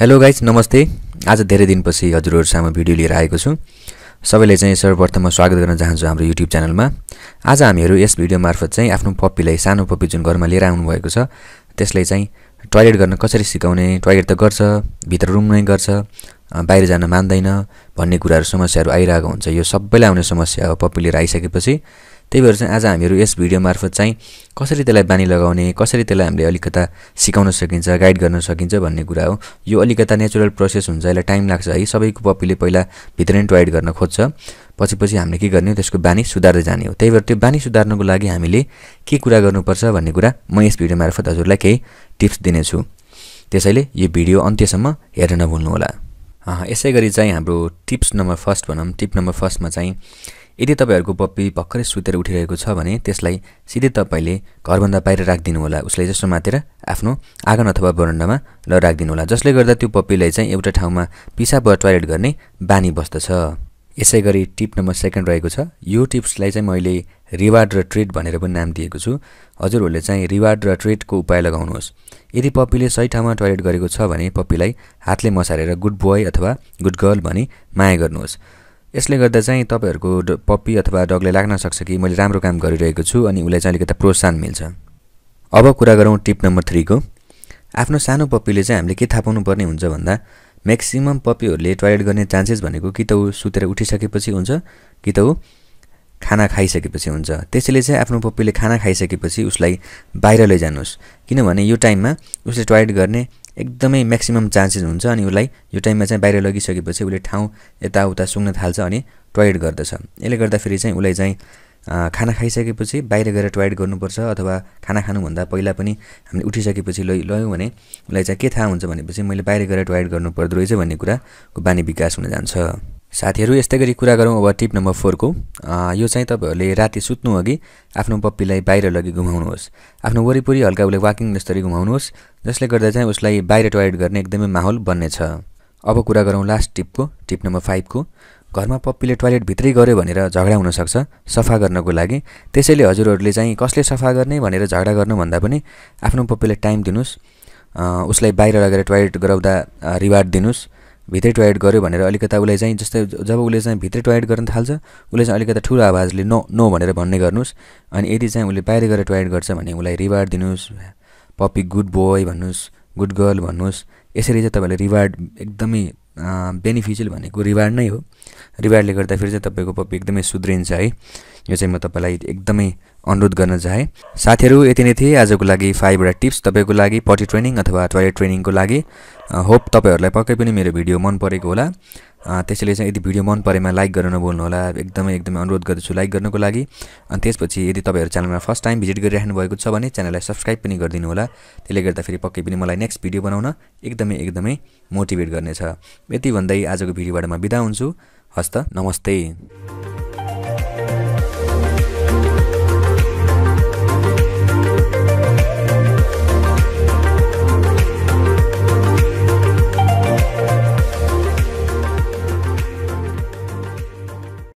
hello guys नमस्ते आज धेरै दिनपछि हजुरहरूसँग भिडियो लिएर आएको छु सबैलाई चाहिँ सर्वप्रथम स्वागत गर्न चाहन्छु हाम्रो युट्युब च्यानलमा आज हामीहरू यस भिडियो मार्फत चाहिँ आफ्नो पप्पीलाई सानो पप्पी जुन घरमा लिएर आउनुभएको छ त्यसलाई चाहिँ टोयलेट गर्न कसरी सिकाउने टोयलेट त गर्छ भित्र रुम नै गर्छ बाहिर जान मान्दैन भन्ने कुराहरू समस्याहरू आइरहेको हुन्छ यो सबैलाई आउने समस्या हो पप्पी लिएर आइसकेपछि त्यही भएर चाहिँ आज हामीहरू यस भिडियो मार्फत चाहिँ कसरी त्यसलाई बानी लगाउने कसरी त्यसलाई हामीले अलिकता सिकाउन सकिन्छ गाइड गर्न सकिन्छ भन्ने कुरा हो यो अलिकता नेचुरल प्रोसेस हुन्छ यसलाई टाइम लाग्छ है सबैको पप्पीले पहिला भित्र नै ट्वाइड गर्न खोज्छ पछि पछि हामीले के गर्ने त्यसको बानी सुधार्दै जाने हो त्यही भएर त्यो बानी सुधार्नको लागि हामीले के कुरा गर्नुपर्छ भन्ने कुरा म यस भिडियो मार्फत हजुरलाई केही टिप्स दिनेछु त्यसैले यो भिडियो अन्त्यसम्म हेर्न नभुल्नुहोला यसै गरी चाहिँ हाम्रो टिप्स नम्बर फर्स्ट भनौँ टिप नम्बर फर्स्टमा चाहिँ यदि तपाईँहरूको पप्पी भर्खरै सुतेर उठिरहेको छ भने त्यसलाई सिधै तपाईँले घरभन्दा बाहिर राखिदिनुहोला उसलाई जसो मातेर आफ्नो आँगन अथवा बरन्डामा ल होला जसले गर्दा त्यो पप्पीलाई चाहिँ एउटा ठाउँमा पिसाब वा टोयलेट गर्ने बानी बस्दछ यसै गरी टिप नम्बर सेकेन्ड रहेको छ यो टिप्सलाई चाहिँ मैले रिवार्ड र ट्रेड भनेर पनि नाम दिएको छु हजुरहरूले चाहिँ रिवार्ड र ट्रिटको उपाय लगाउनुहोस् यदि पप्पीले सही ठाउँमा टोयलेट गरेको छ भने पप्पीलाई हातले मसारेर गुड बोय अथवा गुड गर्ल भनी माया गर्नुहोस् यसले गर्दा चाहिँ तपाईँहरूको पप्पी अथवा डगले लाग्न सक्छ कि मैले राम्रो काम गरिरहेको छु अनि उसलाई चाहिँ अलिकति प्रोत्साहन मिल्छ अब कुरा गरौँ टिप नम्बर थ्रीको आफ्नो सानो पप्पीले चाहिँ हामीले के थाहा पाउनुपर्ने हुन्छ भन्दा म्याक्सिमम् पप्पीहरूले टोयलेट गर्ने चान्सेस भनेको कि त ऊ सुतेर उठिसकेपछि हुन्छ कि त ऊ खाना खाइसकेपछि हुन्छ त्यसैले चाहिँ आफ्नो पप्पीले खाना खाइसकेपछि उसलाई बाहिर लैजानुहोस् किनभने यो टाइममा उसले टोयलेट गर्ने एकदमै म्याक्सिमम् चान्सेस हुन्छ अनि उसलाई यो टाइममा चाहिँ बाहिर लगिसकेपछि उसले ठाउँ यताउता सुँग्न थाल्छ अनि टोयलेट गर्दछ यसले गर्दाखेरि चाहिँ उसलाई चाहिँ खाना खाइसकेपछि बाहिर गएर टोयलेट गर्नुपर्छ अथवा खाना खानुभन्दा पहिला पनि हामीले उठिसकेपछि लै लयौँ भने उसलाई चाहिँ के थाहा हुन्छ भनेपछि मैले बाहिर गएर टोयलेट पर्दो रहेछ भन्ने कुराको बानी विकास हुन जान्छ साथीहरू यस्तै गरी कुरा गरौँ अब टिप नम्बर फोरको यो चाहिँ तपाईँहरूले राति सुत्नु अघि आफ्नो पप्पीलाई बाहिर लगि घुमाउनुहोस् आफ्नो वरिपरि हल्का उसले वाकिङ जस्तरी घुमाउनुहोस् जसले गर्दा चाहिँ उसलाई बाहिर टोयलेट गर्ने एकदमै माहौल बन्नेछ अब कुरा गरौँ लास्ट टिपको टिप नम्बर फाइभको घरमा पप्पीले भित्रै गऱ्यो भनेर झगडा हुनसक्छ सफा गर्नको लागि त्यसैले हजुरहरूले चाहिँ कसले सफा गर्ने भनेर झगडा गर्नुभन्दा पनि आफ्नो पप्पीलाई टाइम दिनुहोस् उसलाई बाहिर लगेर टोयलेट गराउँदा रिवार्ड दिनुहोस् भित्रै टोयलेट गऱ्यो भनेर अलिकता उसलाई चाहिँ जस्तै जब उसले चाहिँ भित्रै टोयलेट गर्न थाल्छ उसले चाहिँ अलिकता ठुलो आवाजले नो नो भनेर भन्ने गर्नुहोस् अनि यदि चाहिँ उसले बाहिर गएर टोयलेट गर्छ भने उसलाई रिवार्ड दिनुहोस् पप्पी गुड बोय भन्नुहोस् गुड गर्ल भन्नुहोस् यसरी चाहिँ तपाईँले रिवार्ड एकदमै बेनिफिसियल भनेको रिवार्ड नै हो रिवार्डले गर्दाखेरि चाहिँ तपाईँको पप्पी एकदमै सुध्रिन्छ है यो चाहिँ म तपाईँलाई एकदमै अनुरोध गर्न चाहेँ साथीहरू यति नै थिए आजको लागि फाइभवटा टिप्स तपाईँको लागि पटी ट्रेनिङ अथवा टोयलेट ट्रेनिङको लागि होप तपाईँहरूलाई पक्कै पनि मेरो भिडियो मन परेको होला त्यसैले चाहिँ यदि भिडियो मन परेमा लाइक गरेर गर्न होला एकदमै एकदमै अनुरोध गर्दछु लाइक गर्नको लागि अनि त्यसपछि यदि तपाईँहरू च्यानलमा फर्स्ट टाइम भिजिट गरिराख्नु भएको छ भने च्यानललाई सब्सक्राइब पनि गरिदिनु होला त्यसले गर्दा फेरि पक्कै पनि मलाई नेक्स्ट भिडियो बनाउन एकदमै एकदमै मोटिभेट गर्नेछ यति भन्दै आजको भिडियोबाट म बिदा हुन्छु हस्त नमस्ते